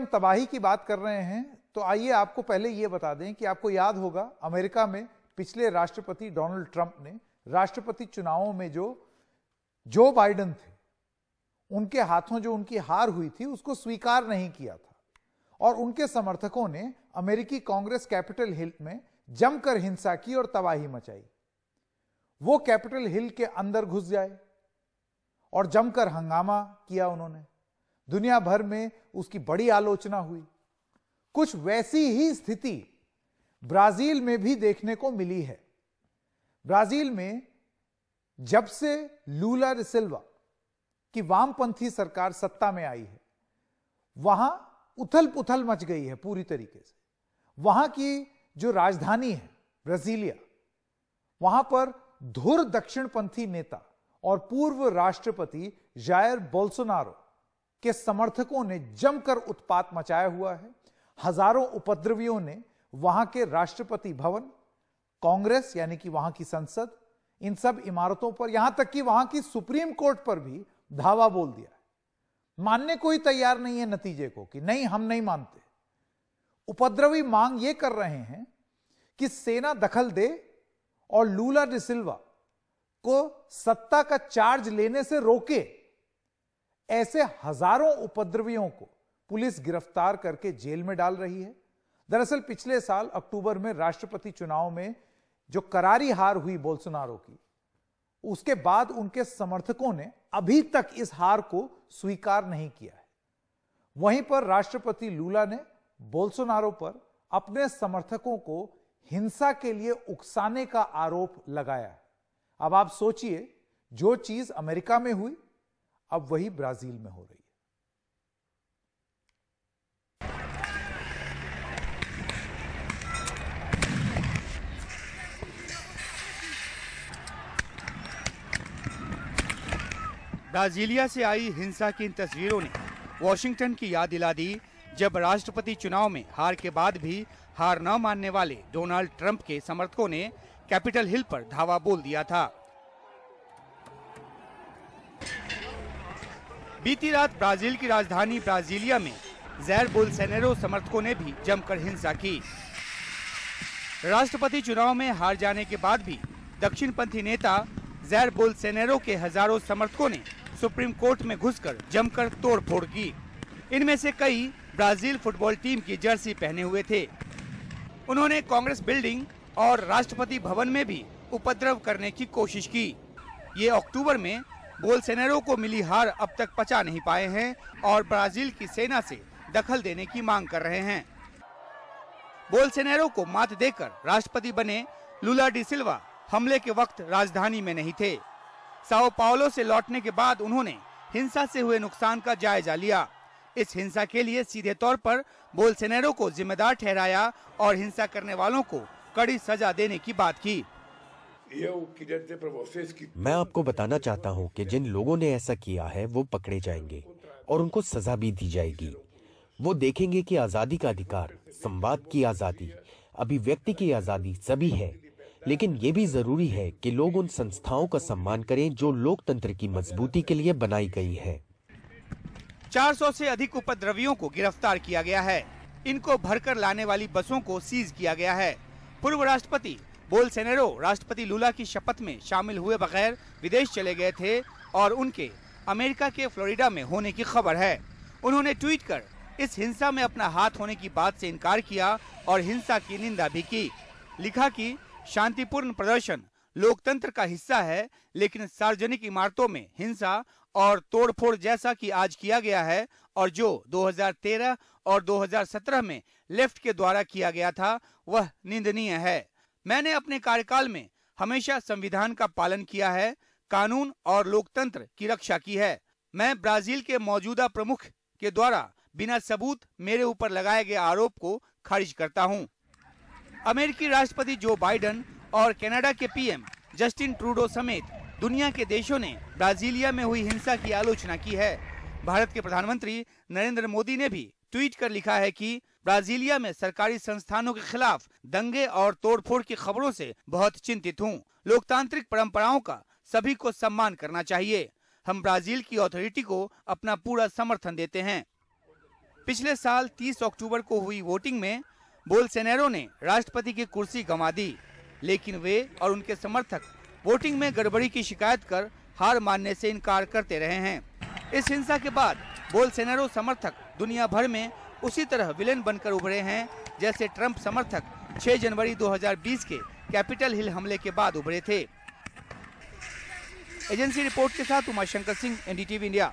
हम तबाही की बात कर रहे हैं तो आइए आपको पहले ये बता दें कि आपको याद होगा अमेरिका में पिछले राष्ट्रपति डोनाल्ड ट्रंप ने राष्ट्रपति चुनावों में जो जो बाइडन थे उनके हाथों जो उनकी हार हुई थी उसको स्वीकार नहीं किया था और उनके समर्थकों ने अमेरिकी कांग्रेस कैपिटल हिल में जमकर हिंसा की और तबाही मचाई वो कैपिटल हिल के अंदर घुस जाए और जमकर हंगामा किया उन्होंने दुनिया भर में उसकी बड़ी आलोचना हुई कुछ वैसी ही स्थिति ब्राजील में भी देखने को मिली है ब्राजील में जब से लूला रिसिल्वा की वामपंथी सरकार सत्ता में आई है वहां उथल पुथल मच गई है पूरी तरीके से वहां की जो राजधानी है ब्राजीलिया वहां पर धुर दक्षिणपंथी नेता और पूर्व राष्ट्रपति जायर बोल्सोनारो के समर्थकों ने जमकर उत्पात मचाया हुआ है हजारों उपद्रवियों ने वहां के राष्ट्रपति भवन कांग्रेस यानी कि वहां की संसद इन सब इमारतों पर यहां तक कि वहां की सुप्रीम कोर्ट पर भी धावा बोल दिया मानने को ही तैयार नहीं है नतीजे को कि नहीं हम नहीं मानते उपद्रवी मांग ये कर रहे हैं कि सेना दखल दे और लूला डिसिल्वा को सत्ता का चार्ज लेने से रोके ऐसे हजारों उपद्रवियों को पुलिस गिरफ्तार करके जेल में डाल रही है दरअसल पिछले साल अक्टूबर में राष्ट्रपति चुनाव में जो करारी हार हुई बोल्सोनारो की उसके बाद उनके समर्थकों ने अभी तक इस हार को स्वीकार नहीं किया है वहीं पर राष्ट्रपति लूला ने बोल्सोनारो पर अपने समर्थकों को हिंसा के लिए उकसाने का आरोप लगाया अब आप सोचिए जो चीज अमेरिका में हुई अब वही ब्राजील में हो रही है ब्राजीलिया से आई हिंसा की इन तस्वीरों ने वॉशिंगटन की याद दिला दी जब राष्ट्रपति चुनाव में हार के बाद भी हार न मानने वाले डोनाल्ड ट्रंप के समर्थकों ने कैपिटल हिल पर धावा बोल दिया था बीती रात ब्राजील की राजधानी ब्राजीलिया में जैर बोलसेनेरो समर्थकों ने भी जमकर हिंसा की राष्ट्रपति चुनाव में हार जाने के बाद भी दक्षिणपंथी नेता जैर बोलसेनेरो के हजारों समर्थकों ने सुप्रीम कोर्ट में घुसकर जमकर तोड़फोड़ की इनमें से कई ब्राजील फुटबॉल टीम की जर्सी पहने हुए थे उन्होंने कांग्रेस बिल्डिंग और राष्ट्रपति भवन में भी उपद्रव करने की कोशिश की ये अक्टूबर में बोलसेनेरो को मिली हार अब तक पचा नहीं पाए हैं और ब्राजील की सेना से दखल देने की मांग कर रहे हैं बोलसेनेरो को मात देकर राष्ट्रपति बने लुला सिल्वा हमले के वक्त राजधानी में नहीं थे साओ पाओलो से लौटने के बाद उन्होंने हिंसा से हुए नुकसान का जायजा लिया इस हिंसा के लिए सीधे तौर पर बोलसेनेरो को जिम्मेदार ठहराया और हिंसा करने वालों को कड़ी सजा देने की बात की मैं आपको बताना चाहता हूं कि जिन लोगों ने ऐसा किया है वो पकड़े जाएंगे और उनको सजा भी दी जाएगी वो देखेंगे कि आज़ादी का अधिकार संवाद की आज़ादी अभिव्यक्ति की आज़ादी सभी है लेकिन ये भी जरूरी है कि लोग उन संस्थाओं का सम्मान करें जो लोकतंत्र की मजबूती के लिए बनाई गई है 400 से अधिक उपद्रवियों को गिरफ्तार किया गया है इनको भरकर लाने वाली बसों को सीज किया गया है पूर्व राष्ट्रपति बोलसेनेरो राष्ट्रपति लूला की शपथ में शामिल हुए बगैर विदेश चले गए थे और उनके अमेरिका के फ्लोरिडा में होने की खबर है उन्होंने ट्वीट कर इस हिंसा में अपना हाथ होने की बात से इनकार किया और हिंसा की निंदा भी की लिखा कि शांतिपूर्ण प्रदर्शन लोकतंत्र का हिस्सा है लेकिन सार्वजनिक इमारतों में हिंसा और तोड़फोड़ जैसा कि आज किया गया है और जो 2013 और 2017 में लेफ्ट के द्वारा किया गया था वह निंदनीय है मैंने अपने कार्यकाल में हमेशा संविधान का पालन किया है कानून और लोकतंत्र की रक्षा की है मैं ब्राजील के मौजूदा प्रमुख के द्वारा बिना सबूत मेरे ऊपर लगाए गए आरोप को खारिज करता हूं। अमेरिकी राष्ट्रपति जो बाइडन और कनाडा के पीएम जस्टिन ट्रूडो समेत दुनिया के देशों ने ब्राजीलिया में हुई हिंसा की आलोचना की है भारत के प्रधानमंत्री नरेंद्र मोदी ने भी ट्वीट कर लिखा है की ब्राजीलिया में सरकारी संस्थानों के खिलाफ दंगे और तोड़फोड़ की खबरों से बहुत चिंतित हूँ लोकतांत्रिक परंपराओं का सभी को सम्मान करना चाहिए हम ब्राजील की अथॉरिटी को अपना पूरा समर्थन देते हैं पिछले साल 30 अक्टूबर को हुई वोटिंग में बोलसेनेरो ने राष्ट्रपति की कुर्सी गंवा दी लेकिन वे और उनके समर्थक वोटिंग में गड़बड़ी की शिकायत कर हार मानने से इनकार करते रहे हैं इस हिंसा के बाद बोलसेनेरो समर्थक दुनिया भर में उसी तरह विलेन बनकर उभरे हैं जैसे ट्रंप समर्थक 6 जनवरी 2020 के कैपिटल हिल हमले के बाद उभरे थे एजेंसी रिपोर्ट के साथ उमाशंकर सिंह एनडीटीवी इंडिया